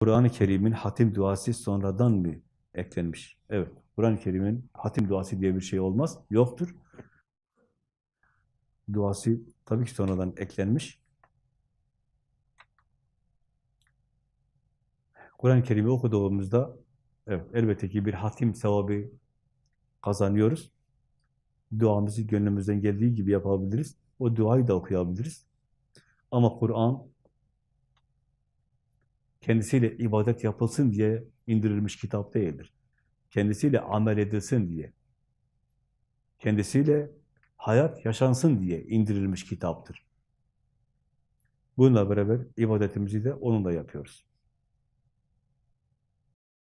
Kur'an-ı Kerim'in hatim duası sonradan mı eklenmiş? Evet, Kur'an-ı Kerim'in hatim duası diye bir şey olmaz, yoktur. Duası tabii ki sonradan eklenmiş. Kur'an-ı Kerim'i okuduğumuzda evet, elbette ki bir hatim sevabı kazanıyoruz. Duamızı gönlümüzden geldiği gibi yapabiliriz. O duayı da okuyabiliriz. Ama Kur'an kendisiyle ibadet yapılsın diye indirilmiş kitap değildir. Kendisiyle amel edilsin diye, kendisiyle hayat yaşansın diye indirilmiş kitaptır. Bununla beraber ibadetimizi de onunla yapıyoruz.